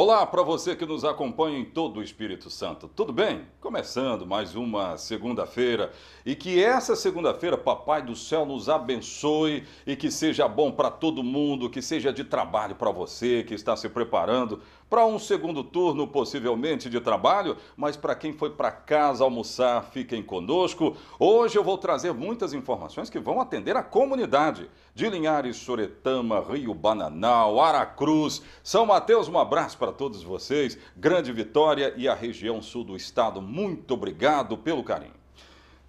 Olá para você que nos acompanha em todo o Espírito Santo. Tudo bem? Começando mais uma segunda-feira e que essa segunda-feira, Papai do céu nos abençoe e que seja bom para todo mundo, que seja de trabalho para você que está se preparando para um segundo turno, possivelmente de trabalho, mas para quem foi para casa almoçar, fiquem conosco. Hoje eu vou trazer muitas informações que vão atender a comunidade de Linhares, Soretama, Rio Bananal, Aracruz, São Mateus. Um abraço para todos vocês, Grande Vitória e a região sul do estado. Muito obrigado pelo carinho.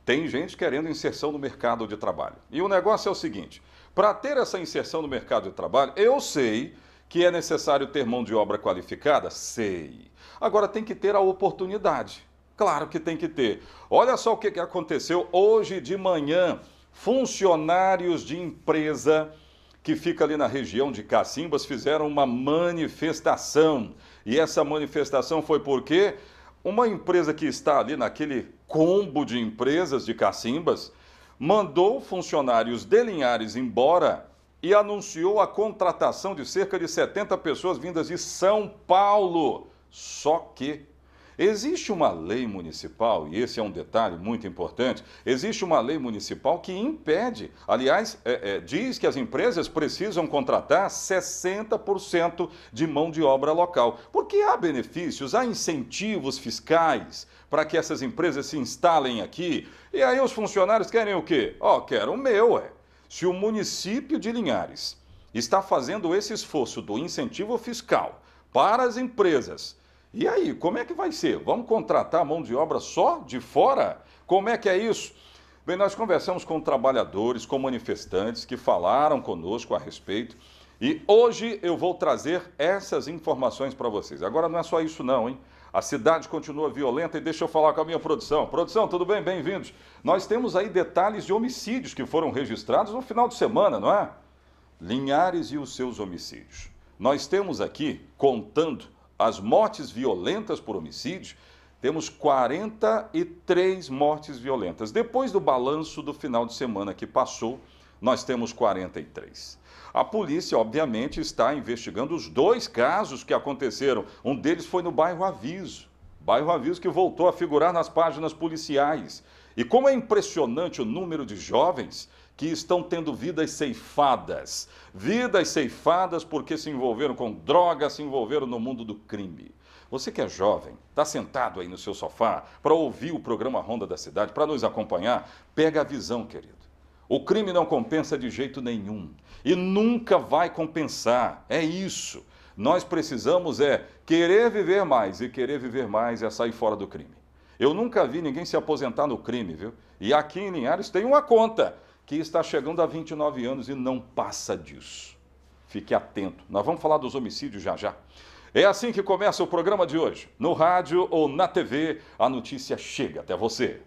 Tem gente querendo inserção no mercado de trabalho. E o negócio é o seguinte: para ter essa inserção no mercado de trabalho, eu sei que é necessário ter mão de obra qualificada? Sei. Agora tem que ter a oportunidade. Claro que tem que ter. Olha só o que aconteceu hoje de manhã. Funcionários de empresa que fica ali na região de Cacimbas fizeram uma manifestação. E essa manifestação foi porque uma empresa que está ali naquele combo de empresas de Cacimbas mandou funcionários delinhares embora e anunciou a contratação de cerca de 70 pessoas vindas de São Paulo. Só que existe uma lei municipal, e esse é um detalhe muito importante: existe uma lei municipal que impede, aliás, é, é, diz que as empresas precisam contratar 60% de mão de obra local. Porque há benefícios, há incentivos fiscais para que essas empresas se instalem aqui. E aí os funcionários querem o quê? Ó, oh, quero o meu, é se o município de Linhares está fazendo esse esforço do incentivo fiscal para as empresas, e aí, como é que vai ser? Vamos contratar mão de obra só de fora? Como é que é isso? Bem, nós conversamos com trabalhadores, com manifestantes que falaram conosco a respeito. E hoje eu vou trazer essas informações para vocês. Agora não é só isso não, hein? A cidade continua violenta e deixa eu falar com a minha produção. Produção, tudo bem? Bem-vindos. Nós temos aí detalhes de homicídios que foram registrados no final de semana, não é? Linhares e os seus homicídios. Nós temos aqui, contando as mortes violentas por homicídios, temos 43 mortes violentas. Depois do balanço do final de semana que passou, nós temos 43. A polícia, obviamente, está investigando os dois casos que aconteceram. Um deles foi no bairro Aviso. Bairro Aviso que voltou a figurar nas páginas policiais. E como é impressionante o número de jovens que estão tendo vidas ceifadas. Vidas ceifadas porque se envolveram com drogas, se envolveram no mundo do crime. Você que é jovem, está sentado aí no seu sofá para ouvir o programa Ronda da Cidade, para nos acompanhar, pega a visão, querido. O crime não compensa de jeito nenhum e nunca vai compensar. É isso. Nós precisamos é querer viver mais e querer viver mais é sair fora do crime. Eu nunca vi ninguém se aposentar no crime, viu? E aqui em Linhares tem uma conta que está chegando a 29 anos e não passa disso. Fique atento. Nós vamos falar dos homicídios já já. É assim que começa o programa de hoje. No rádio ou na TV, a notícia chega até você.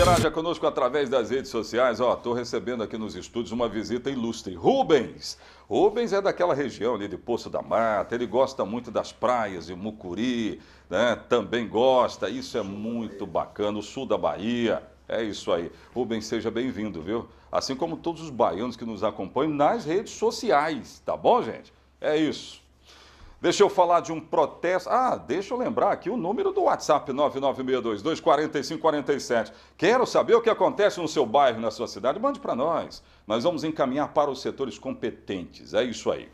Interaja conosco através das redes sociais. Ó, tô recebendo aqui nos estúdios uma visita ilustre. Rubens! Rubens é daquela região ali de Poço da Mata, ele gosta muito das praias de Mucuri, né? Também gosta, isso é muito bacana, o sul da Bahia. É isso aí. Rubens, seja bem-vindo, viu? Assim como todos os baianos que nos acompanham nas redes sociais, tá bom, gente? É isso. Deixa eu falar de um protesto. Ah, deixa eu lembrar aqui o número do WhatsApp 996224547. Quero saber o que acontece no seu bairro, na sua cidade. Mande para nós. Nós vamos encaminhar para os setores competentes. É isso aí.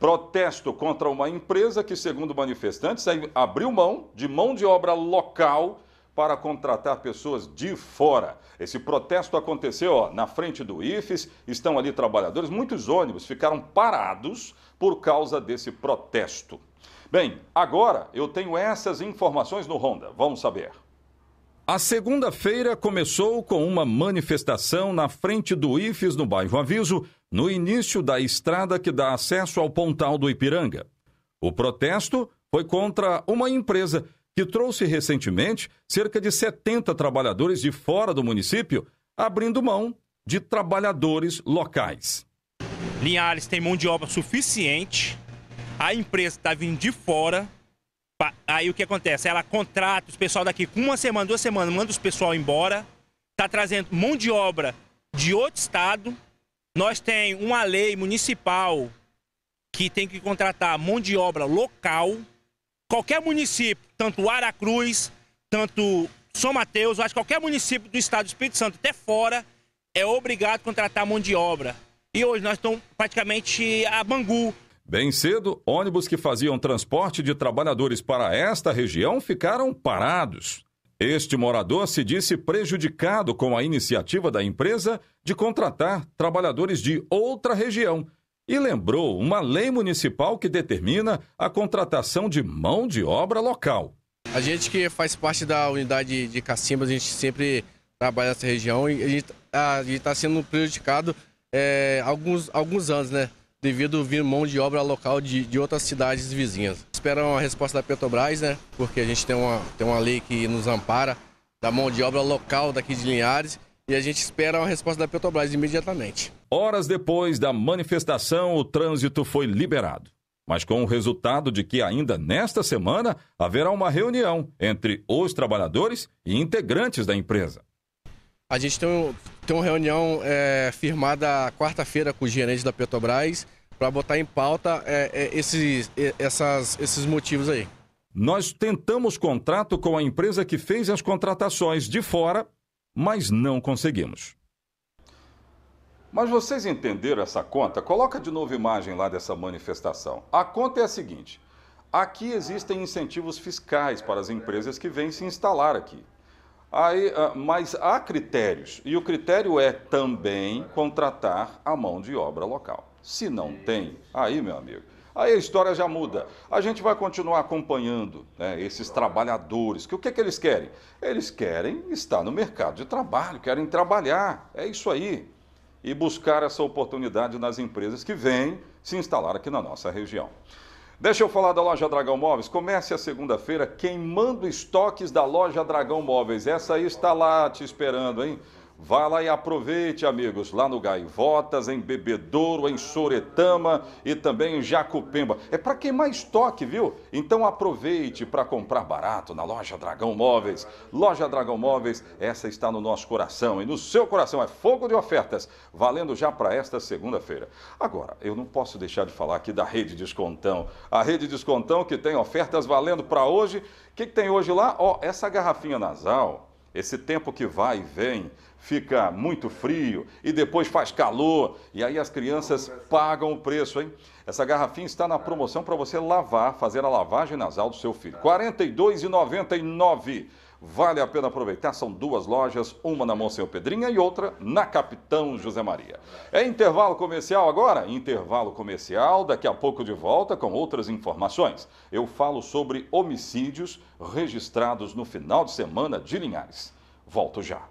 Protesto contra uma empresa que, segundo manifestantes, abriu mão de mão de obra local para contratar pessoas de fora. Esse protesto aconteceu ó, na frente do IFES, estão ali trabalhadores, muitos ônibus ficaram parados por causa desse protesto. Bem, agora eu tenho essas informações no Honda, vamos saber. A segunda-feira começou com uma manifestação na frente do IFES no bairro Aviso, no início da estrada que dá acesso ao Pontal do Ipiranga. O protesto foi contra uma empresa que trouxe recentemente cerca de 70 trabalhadores de fora do município, abrindo mão de trabalhadores locais. Linhares tem mão de obra suficiente, a empresa está vindo de fora. Aí o que acontece? Ela contrata os pessoal daqui com uma semana, duas semanas, manda os pessoal embora, está trazendo mão de obra de outro estado. Nós tem uma lei municipal que tem que contratar mão de obra local. Qualquer município tanto Aracruz, tanto São Mateus, eu acho que qualquer município do estado do Espírito Santo, até fora, é obrigado a contratar mão de obra. E hoje nós estamos praticamente a Bangu. Bem cedo, ônibus que faziam transporte de trabalhadores para esta região ficaram parados. Este morador se disse prejudicado com a iniciativa da empresa de contratar trabalhadores de outra região e lembrou uma lei municipal que determina a contratação de mão de obra local. A gente que faz parte da unidade de Cacimba, a gente sempre trabalha nessa região e a gente está sendo prejudicado é, alguns, alguns anos, né? Devido vir mão de obra local de, de outras cidades vizinhas. Esperam a resposta da Petrobras, né? Porque a gente tem uma, tem uma lei que nos ampara da mão de obra local daqui de Linhares e a gente espera a resposta da Petrobras imediatamente. Horas depois da manifestação, o trânsito foi liberado, mas com o resultado de que ainda nesta semana haverá uma reunião entre os trabalhadores e integrantes da empresa. A gente tem, tem uma reunião é, firmada quarta-feira com o gerente da Petrobras para botar em pauta é, é, esses, essas, esses motivos aí. Nós tentamos contrato com a empresa que fez as contratações de fora, mas não conseguimos. Mas vocês entenderam essa conta? Coloca de novo imagem lá dessa manifestação. A conta é a seguinte: aqui existem incentivos fiscais para as empresas que vêm se instalar aqui. Aí, ah, mas há critérios, e o critério é também contratar a mão de obra local. Se não tem, aí, meu amigo, aí a história já muda. A gente vai continuar acompanhando né, esses trabalhadores, que o que, é que eles querem? Eles querem estar no mercado de trabalho, querem trabalhar, é isso aí e buscar essa oportunidade nas empresas que vêm se instalar aqui na nossa região. Deixa eu falar da loja Dragão Móveis. Comece a segunda-feira queimando estoques da loja Dragão Móveis. Essa aí está lá te esperando, hein? Vá lá e aproveite, amigos, lá no Gaivotas, em Bebedouro, em Soretama e também em Jacupemba. É para quem mais toque, viu? Então aproveite para comprar barato na loja Dragão Móveis. Loja Dragão Móveis, essa está no nosso coração e no seu coração. É fogo de ofertas, valendo já para esta segunda-feira. Agora, eu não posso deixar de falar aqui da Rede Descontão. A Rede Descontão que tem ofertas valendo para hoje. O que, que, tem hoje lá? Ó, essa garrafinha nasal, esse tempo que vai e vem fica muito frio e depois faz calor, e aí as crianças pagam o preço, hein? Essa garrafinha está na promoção para você lavar, fazer a lavagem nasal do seu filho. R$ 42,99. Vale a pena aproveitar, são duas lojas, uma na Monsenhor Pedrinha e outra na Capitão José Maria. É intervalo comercial agora? Intervalo comercial, daqui a pouco de volta com outras informações. Eu falo sobre homicídios registrados no final de semana de Linhares. Volto já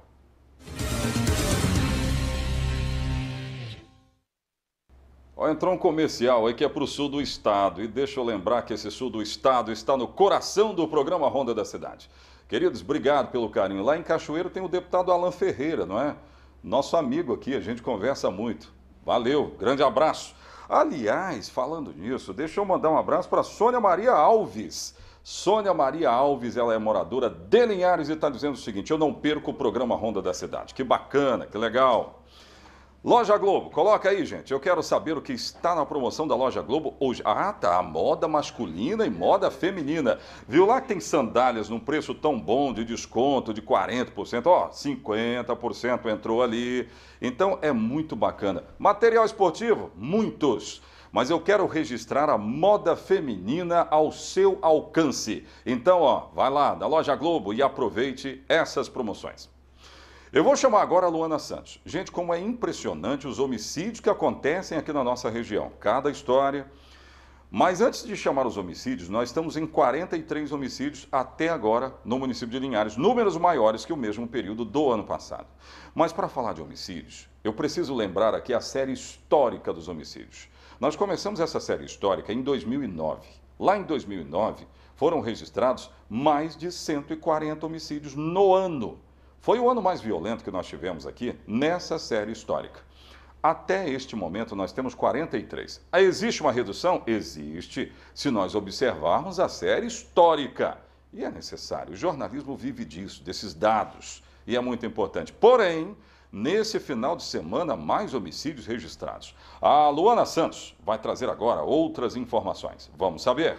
entrou um comercial aí que é para o sul do estado. E deixa eu lembrar que esse sul do estado está no coração do programa Ronda da Cidade. Queridos, obrigado pelo carinho. Lá em Cachoeiro tem o deputado Alan Ferreira, não é? Nosso amigo aqui, a gente conversa muito. Valeu, grande abraço. Aliás, falando nisso, deixa eu mandar um abraço para Sônia Maria Alves. Sônia Maria Alves, ela é moradora de Linhares e está dizendo o seguinte: eu não perco o programa Ronda da Cidade. Que bacana, que legal. Loja Globo, coloca aí, gente. Eu quero saber o que está na promoção da Loja Globo hoje. Ah, tá. Moda masculina e moda feminina. Viu lá que tem sandálias num preço tão bom de desconto de 40%, ó, 50% entrou ali. Então é muito bacana. Material esportivo, muitos mas eu quero registrar a moda feminina ao seu alcance. Então, ó, vai lá da loja Globo e aproveite essas promoções. Eu vou chamar agora a Luana Santos. Gente, como é impressionante os homicídios que acontecem aqui na nossa região. Cada história. Mas antes de chamar os homicídios, nós estamos em 43 homicídios até agora no município de Linhares, números maiores que o mesmo período do ano passado. Mas para falar de homicídios, eu preciso lembrar aqui a série histórica dos homicídios. Nós começamos essa série histórica em 2009. Lá em 2009, foram registrados mais de 140 homicídios no ano. Foi o ano mais violento que nós tivemos aqui nessa série histórica. Até este momento, nós temos 43. Ah, existe uma redução? Existe, se nós observarmos a série histórica. E é necessário. O jornalismo vive disso, desses dados. E é muito importante. Porém, nesse final de semana, mais homicídios registrados. A Luana Santos vai trazer agora outras informações. Vamos saber.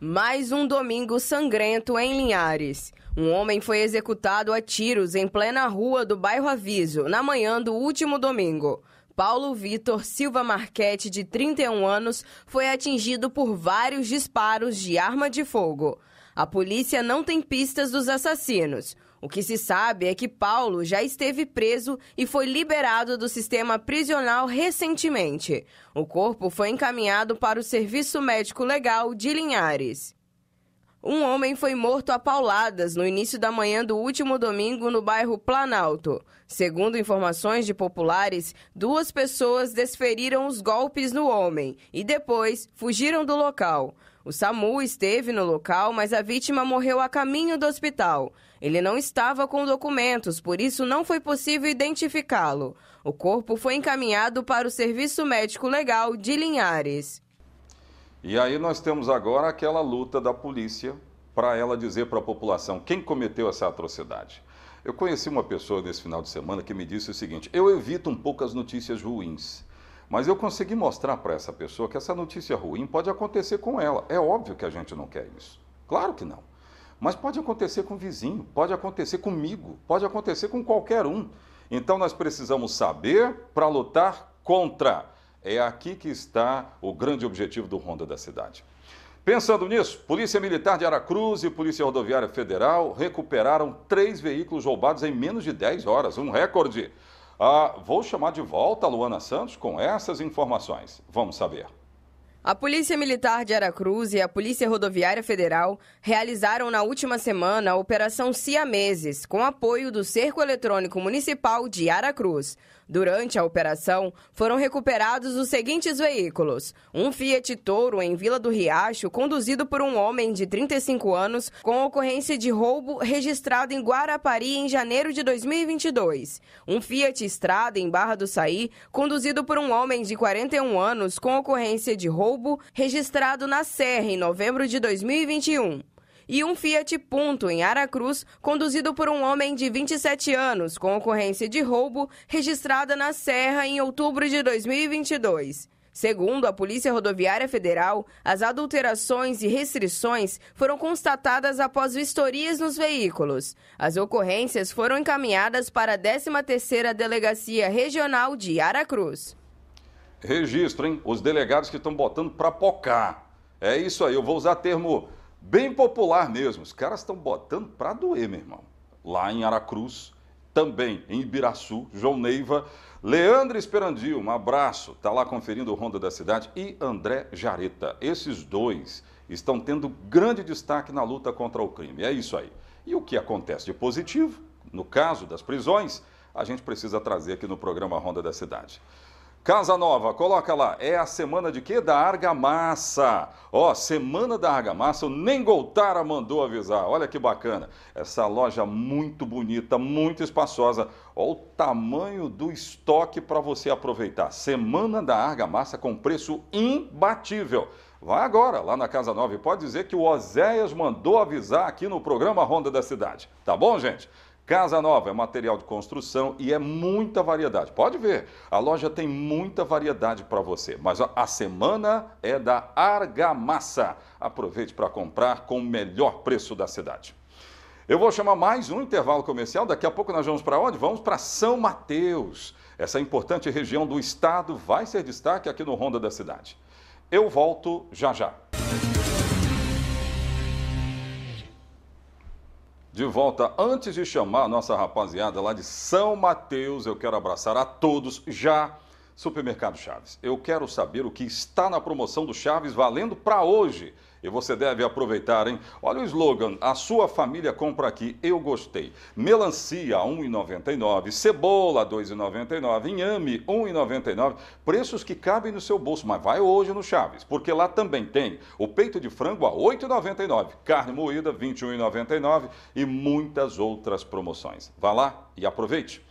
Mais um domingo sangrento em Linhares. Um homem foi executado a tiros em plena rua do bairro Aviso, na manhã do último domingo. Paulo Vitor Silva Marquete, de 31 anos, foi atingido por vários disparos de arma de fogo. A polícia não tem pistas dos assassinos. O que se sabe é que Paulo já esteve preso e foi liberado do sistema prisional recentemente. O corpo foi encaminhado para o Serviço Médico Legal de Linhares. Um homem foi morto a pauladas no início da manhã do último domingo no bairro Planalto. Segundo informações de populares, duas pessoas desferiram os golpes no homem e depois fugiram do local. O SAMU esteve no local, mas a vítima morreu a caminho do hospital. Ele não estava com documentos, por isso não foi possível identificá-lo. O corpo foi encaminhado para o Serviço Médico Legal de Linhares. E aí nós temos agora aquela luta da polícia para ela dizer para a população quem cometeu essa atrocidade. Eu conheci uma pessoa nesse final de semana que me disse o seguinte: eu evito um pouco as notícias ruins. Mas eu consegui mostrar para essa pessoa que essa notícia ruim pode acontecer com ela. É óbvio que a gente não quer isso. Claro que não. Mas pode acontecer com o vizinho, pode acontecer comigo, pode acontecer com qualquer um. Então nós precisamos saber para lutar contra. É aqui que está o grande objetivo do Ronda da Cidade. Pensando nisso, Polícia Militar de Aracruz e Polícia Rodoviária Federal recuperaram três veículos roubados em menos de 10 horas, um recorde. Ah, vou chamar de volta a Luana Santos com essas informações. Vamos saber. A Polícia Militar de Aracruz e a Polícia Rodoviária Federal realizaram na última semana a Operação Ciameses, com apoio do Cerco Eletrônico Municipal de Aracruz. Durante a operação, foram recuperados os seguintes veículos: um Fiat Toro em Vila do Riacho, conduzido por um homem de 35 anos, com ocorrência de roubo registrado em Guarapari em janeiro de 2022. Um Fiat Estrada em Barra do Saí, conduzido por um homem de 41 anos, com ocorrência de roubo registrado na Serra em novembro de 2021 e um Fiat Punto em Aracruz, conduzido por um homem de 27 anos, com ocorrência de roubo registrada na Serra em outubro de 2022. Segundo a Polícia Rodoviária Federal, as adulterações e restrições foram constatadas após vistorias nos veículos. As ocorrências foram encaminhadas para a 13ª Delegacia Regional de Aracruz. Registrem os delegados que estão botando para pocar. É isso aí, eu vou usar termo Bem popular mesmo. Os caras estão botando para doer, meu irmão. Lá em Aracruz, também em Ibiraçu, João Neiva, Leandro Esperandil, um abraço, tá lá conferindo o Ronda da Cidade, e André Jareta. Esses dois estão tendo grande destaque na luta contra o crime. É isso aí. E o que acontece de positivo, no caso das prisões, a gente precisa trazer aqui no programa Ronda da Cidade. Casa Nova, coloca lá. É a semana de quê? Da argamassa. Ó, oh, semana da argamassa, o Nem Goltara mandou avisar. Olha que bacana. Essa loja muito bonita, muito espaçosa. Olha o tamanho do estoque para você aproveitar. Semana da argamassa com preço imbatível. Vai agora lá na Casa Nova e pode dizer que o Oséias mandou avisar aqui no programa Ronda da Cidade. Tá bom, gente? Casa Nova é material de construção e é muita variedade. Pode ver, a loja tem muita variedade para você, mas a semana é da Argamassa. Aproveite para comprar com o melhor preço da cidade. Eu vou chamar mais um intervalo comercial. Daqui a pouco nós vamos para onde? Vamos para São Mateus. Essa importante região do estado vai ser destaque aqui no Ronda da Cidade. Eu volto já já. de volta. Antes de chamar a nossa rapaziada lá de São Mateus, eu quero abraçar a todos já Supermercado Chaves, eu quero saber o que está na promoção do Chaves valendo para hoje. E você deve aproveitar, hein? Olha o slogan: a sua família compra aqui, eu gostei. Melancia R$ 1,99, cebola R$ 2,99, inhame R$ 1,99. Preços que cabem no seu bolso, mas vai hoje no Chaves, porque lá também tem o peito de frango a R$ 8,99, carne moída R$ 21,99 e muitas outras promoções. Vá lá e aproveite.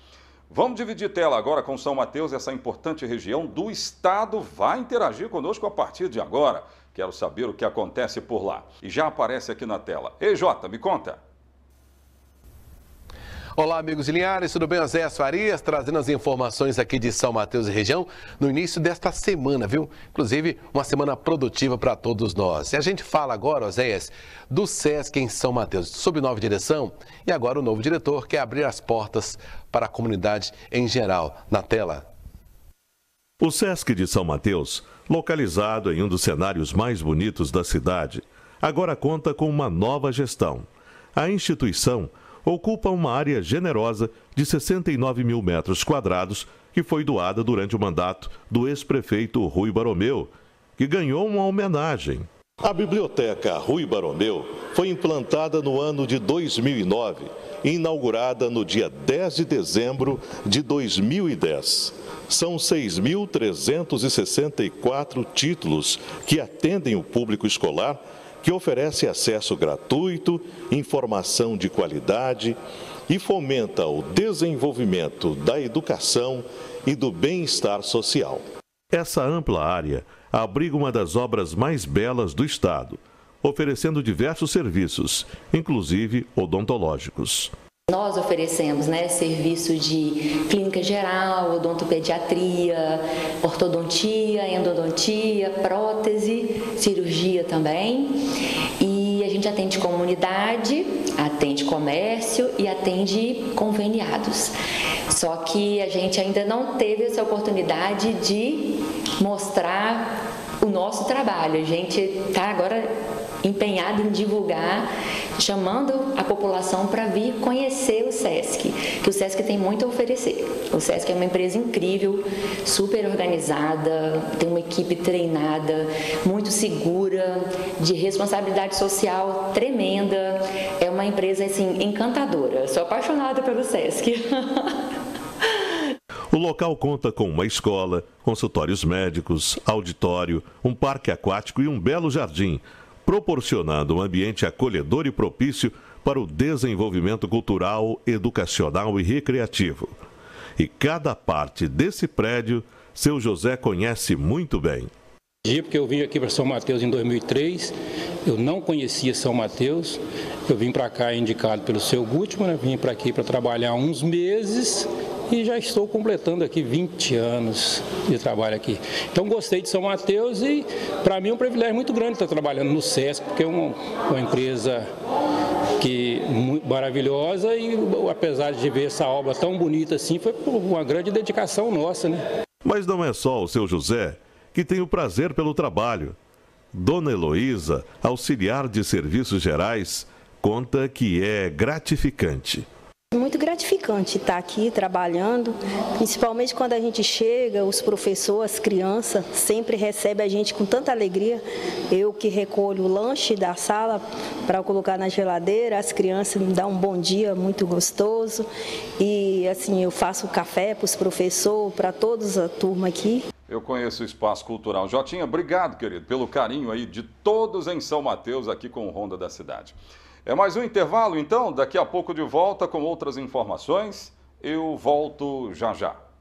Vamos dividir tela agora com São Mateus, essa importante região do estado vai interagir conosco a partir de agora. Quero saber o que acontece por lá. E já aparece aqui na tela. Ei, Jota, me conta. Olá, amigos de Linhares, tudo bem? José Farias, trazendo as informações aqui de São Mateus e região no início desta semana, viu? Inclusive, uma semana produtiva para todos nós. E a gente fala agora, Oséias, do SESC em São Mateus, sob nova direção, e agora o novo diretor quer abrir as portas para a comunidade em geral. Na tela. O SESC de São Mateus, localizado em um dos cenários mais bonitos da cidade, agora conta com uma nova gestão. A instituição ocupa uma área generosa de 69 mil metros quadrados que foi doada durante o mandato do ex-prefeito Rui Baromeu, que ganhou uma homenagem. A Biblioteca Rui Baromeu foi implantada no ano de 2009 e inaugurada no dia 10 de dezembro de 2010. São 6.364 títulos que atendem o público escolar que oferece acesso gratuito, informação de qualidade e fomenta o desenvolvimento da educação e do bem-estar social. Essa ampla área abriga uma das obras mais belas do Estado, oferecendo diversos serviços, inclusive odontológicos. Nós oferecemos né, serviço de clínica geral, odontopediatria, ortodontia, endodontia, prótese, cirurgia também. E a gente atende comunidade, atende comércio e atende conveniados. Só que a gente ainda não teve essa oportunidade de mostrar o nosso trabalho. A gente está agora empenhado em divulgar chamando a população para vir conhecer o SESC, que o SESC tem muito a oferecer. O SESC é uma empresa incrível, super organizada, tem uma equipe treinada, muito segura, de responsabilidade social tremenda. É uma empresa assim encantadora. Sou apaixonada pelo SESC. O local conta com uma escola, consultórios médicos, auditório, um parque aquático e um belo jardim, proporcionando um ambiente acolhedor e propício para o desenvolvimento cultural, educacional e recreativo. E cada parte desse prédio, seu José conhece muito bem. Porque eu vim aqui para São Mateus em 2003, eu não conhecia São Mateus, eu vim para cá indicado pelo seu Gutmann, né? vim para aqui para trabalhar uns meses e já estou completando aqui 20 anos de trabalho aqui. Então gostei de São Mateus e para mim é um privilégio muito grande estar trabalhando no SESC, porque é uma, uma empresa que muito maravilhosa e apesar de ver essa obra tão bonita assim, foi uma grande dedicação nossa, né? Mas não é só o seu José que tem o prazer pelo trabalho. Dona Heloísa, auxiliar de serviços gerais, conta que é gratificante gratificante estar aqui trabalhando, principalmente quando a gente chega, os professores, as crianças, sempre recebem a gente com tanta alegria. Eu que recolho o lanche da sala para colocar na geladeira, as crianças me dão um bom dia muito gostoso e assim eu faço café para os professores, para toda a turma aqui. Eu conheço o Espaço Cultural. Jotinha, obrigado, querido, pelo carinho aí de todos em São Mateus, aqui com o Ronda da Cidade. É mais um intervalo, então. Daqui a pouco de volta com outras informações. Eu volto já já.